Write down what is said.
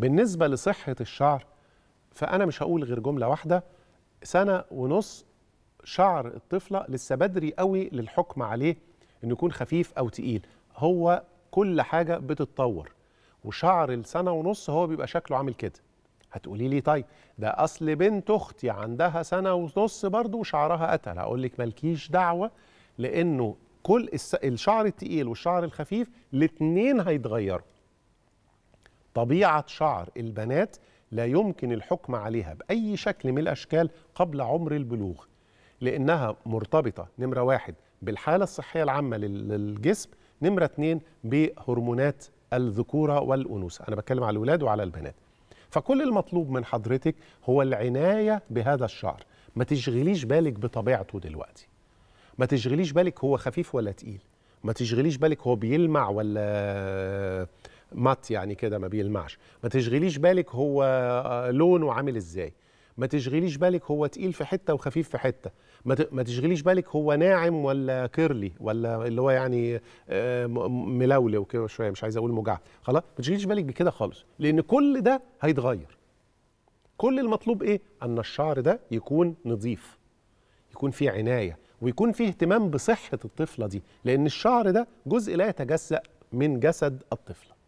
بالنسبه لصحه الشعر فانا مش هقول غير جمله واحده سنه ونص شعر الطفله لسه بدري قوي للحكم عليه انه يكون خفيف او تقيل هو كل حاجه بتتطور وشعر السنه ونص هو بيبقى شكله عامل كده هتقولي لي طيب ده اصل بنت اختي عندها سنه ونص برضه وشعرها قتل هقول لك مالكيش دعوه لانه كل الشعر التقيل والشعر الخفيف الاثنين هيتغيروا طبيعة شعر البنات لا يمكن الحكم عليها بأي شكل من الأشكال قبل عمر البلوغ لأنها مرتبطة نمرة واحد بالحالة الصحية العامة للجسم نمرة اتنين بهرمونات الذكورة والأنوثة أنا بتكلم على الولاد وعلى البنات فكل المطلوب من حضرتك هو العناية بهذا الشعر ما تشغليش بالك بطبيعته دلوقتي ما تشغليش بالك هو خفيف ولا تقيل ما تشغليش بالك هو بيلمع ولا مات يعني كده ما بيلمعش ما تشغليش بالك هو آه، لونه عامل ازاي ما تشغليش بالك هو تقيل في حته وخفيف في حته ما تشغليش بالك هو ناعم ولا كيرلي ولا اللي هو يعني آه، ملولي وكده شويه مش عايز اقول مجعد خلاص ما تشغليش بالك بكده خالص لان كل ده هيتغير كل المطلوب ايه ان الشعر ده يكون نظيف يكون فيه عنايه ويكون فيه اهتمام بصحه الطفله دي لان الشعر ده جزء لا يتجزأ من جسد الطفله